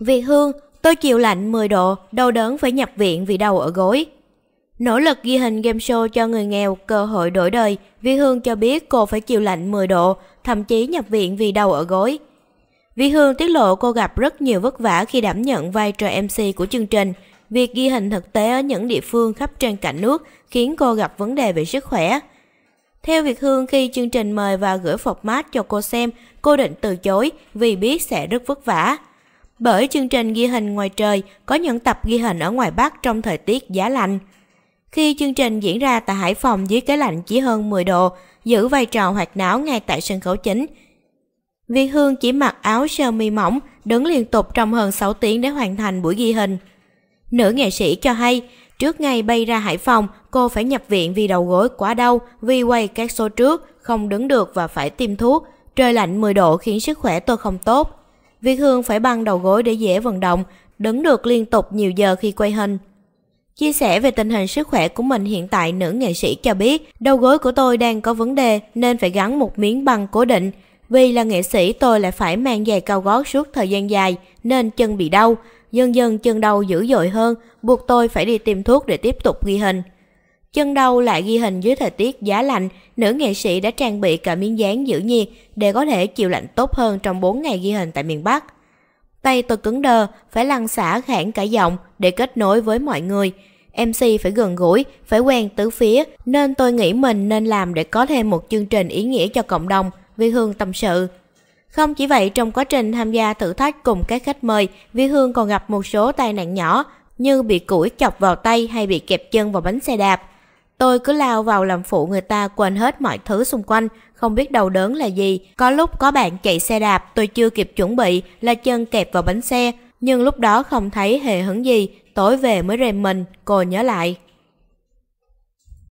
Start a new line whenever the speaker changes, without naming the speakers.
Việt Hương, tôi chịu lạnh 10 độ, đau đớn phải nhập viện vì đau ở gối. Nỗ lực ghi hình game show cho người nghèo cơ hội đổi đời, Vi Hương cho biết cô phải chịu lạnh 10 độ, thậm chí nhập viện vì đau ở gối. Vi Hương tiết lộ cô gặp rất nhiều vất vả khi đảm nhận vai trò MC của chương trình. Việc ghi hình thực tế ở những địa phương khắp trên cả nước khiến cô gặp vấn đề về sức khỏe. Theo Việt Hương, khi chương trình mời và gửi phọc mát cho cô xem, cô định từ chối vì biết sẽ rất vất vả bởi chương trình ghi hình ngoài trời có những tập ghi hình ở ngoài Bắc trong thời tiết giá lạnh. Khi chương trình diễn ra tại Hải Phòng dưới cái lạnh chỉ hơn 10 độ, giữ vai trò hoạt náo ngay tại sân khấu chính. vi Hương chỉ mặc áo sơ mi mỏng, đứng liên tục trong hơn 6 tiếng để hoàn thành buổi ghi hình. Nữ nghệ sĩ cho hay, trước ngày bay ra Hải Phòng, cô phải nhập viện vì đầu gối quá đau, vì quay các số trước, không đứng được và phải tiêm thuốc. Trời lạnh 10 độ khiến sức khỏe tôi không tốt, Việt Hương phải băng đầu gối để dễ vận động, đứng được liên tục nhiều giờ khi quay hình. Chia sẻ về tình hình sức khỏe của mình hiện tại, nữ nghệ sĩ cho biết, đầu gối của tôi đang có vấn đề nên phải gắn một miếng băng cố định. Vì là nghệ sĩ tôi lại phải mang giày cao gót suốt thời gian dài nên chân bị đau. Dần dần chân đau dữ dội hơn, buộc tôi phải đi tìm thuốc để tiếp tục ghi hình. Chân đầu lại ghi hình dưới thời tiết giá lạnh, nữ nghệ sĩ đã trang bị cả miếng dán giữ nhiệt để có thể chịu lạnh tốt hơn trong 4 ngày ghi hình tại miền Bắc. Tay tôi cứng đờ, phải lăn xả khản cả giọng để kết nối với mọi người. MC phải gần gũi, phải quen tứ phía, nên tôi nghĩ mình nên làm để có thêm một chương trình ý nghĩa cho cộng đồng, Vi Hương tâm sự. Không chỉ vậy, trong quá trình tham gia thử thách cùng các khách mời, Vi Hương còn gặp một số tai nạn nhỏ như bị củi chọc vào tay hay bị kẹp chân vào bánh xe đạp. Tôi cứ lao vào làm phụ người ta quên hết mọi thứ xung quanh, không biết đau đớn là gì. Có lúc có bạn chạy xe đạp, tôi chưa kịp chuẩn bị là chân kẹp vào bánh xe, nhưng lúc đó không thấy hề hứng gì, tối về mới rèm mình, cô nhớ lại.